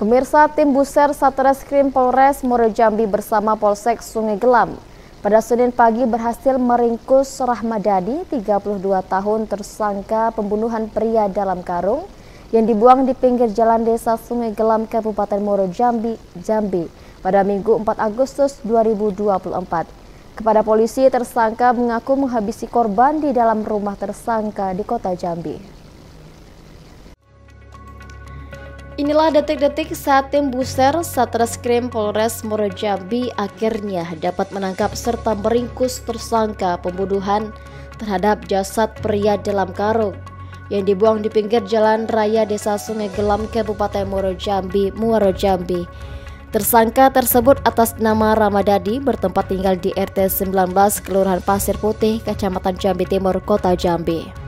Pemirsa tim Buser Satreskrim Polres Muaro Jambi bersama Polsek Sungai Gelam pada Senin pagi berhasil meringkus Rahmadadi 32 tahun tersangka pembunuhan pria dalam karung yang dibuang di pinggir jalan desa Sungai Gelam Kabupaten Muaro Jambi, Jambi pada Minggu 4 Agustus 2024. Kepada polisi, tersangka mengaku menghabisi korban di dalam rumah tersangka di kota Jambi. Inilah detik-detik saat tim Buser Satreskrim Polres Morojambi akhirnya dapat menangkap serta meringkus tersangka pembunuhan terhadap jasad pria dalam karung yang dibuang di pinggir jalan raya Desa Sungai Gelam Kabupaten Morojambi, Jambi. Tersangka tersebut atas nama Ramadadi bertempat tinggal di RT 19 Kelurahan Pasir Putih, Kecamatan Jambi Timur, Kota Jambi.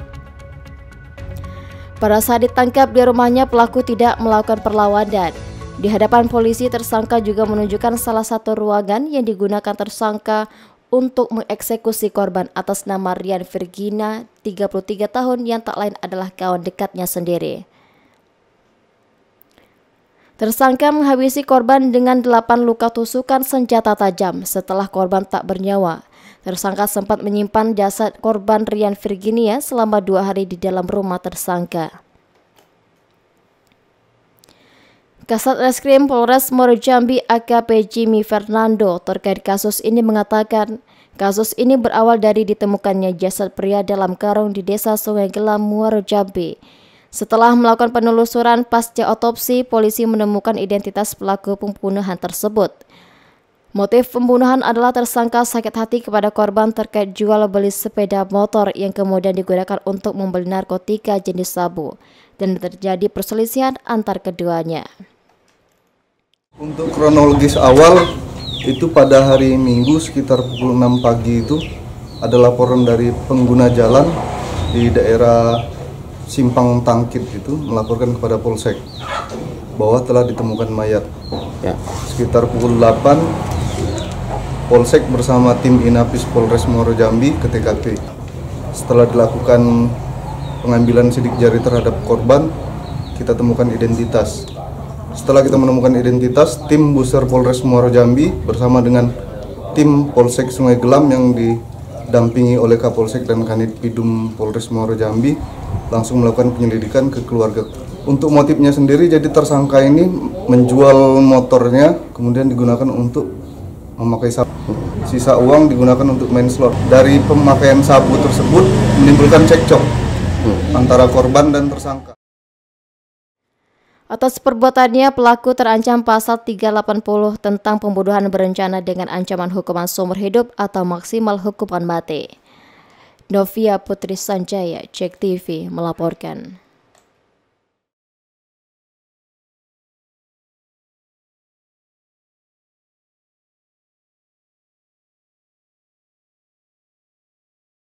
Pada saat ditangkap di rumahnya, pelaku tidak melakukan perlawanan. Di hadapan polisi, tersangka juga menunjukkan salah satu ruangan yang digunakan tersangka untuk mengeksekusi korban atas nama Rian Virgina, 33 tahun, yang tak lain adalah kawan dekatnya sendiri. Tersangka menghabisi korban dengan delapan luka tusukan senjata tajam setelah korban tak bernyawa. Tersangka sempat menyimpan jasad korban Rian Virginia selama dua hari di dalam rumah tersangka. Kasat Reskrim Polres Moro Jambi AKP Jimmy Fernando terkait kasus ini mengatakan kasus ini berawal dari ditemukannya jasad pria dalam karung di desa Sungai Gelam Muaro Jambi. Setelah melakukan penelusuran pasca otopsi, polisi menemukan identitas pelaku pembunuhan tersebut. Motif pembunuhan adalah tersangka sakit hati kepada korban terkait jual beli sepeda motor yang kemudian digunakan untuk membeli narkotika jenis sabu dan terjadi perselisihan antar keduanya. Untuk kronologis awal itu pada hari Minggu sekitar pukul 6 pagi itu ada laporan dari pengguna jalan di daerah Simpang Tangkit itu melaporkan kepada Polsek bahwa telah ditemukan mayat. Ya. Sekitar pukul 8 Polsek bersama tim Inapis Polres Muaro Jambi ke TKP. Setelah dilakukan pengambilan sidik jari terhadap korban, kita temukan identitas. Setelah kita menemukan identitas, tim Buser Polres Muaro Jambi bersama dengan tim Polsek Sungai Gelam yang didampingi oleh Kapolsek dan Kanit Pidum Polres Muaro Jambi langsung melakukan penyelidikan ke keluarga. Untuk motifnya sendiri, jadi tersangka ini menjual motornya kemudian digunakan untuk memakai sabu. Sisa uang digunakan untuk main slot. Dari pemakaian sabu tersebut menimbulkan cekcok hmm. antara korban dan tersangka. Atas perbuatannya, pelaku terancam pasal 380 tentang pembunuhan berencana dengan ancaman hukuman seumur hidup atau maksimal hukuman mati. Novia Putri Sanjaya, Cek TV, melaporkan.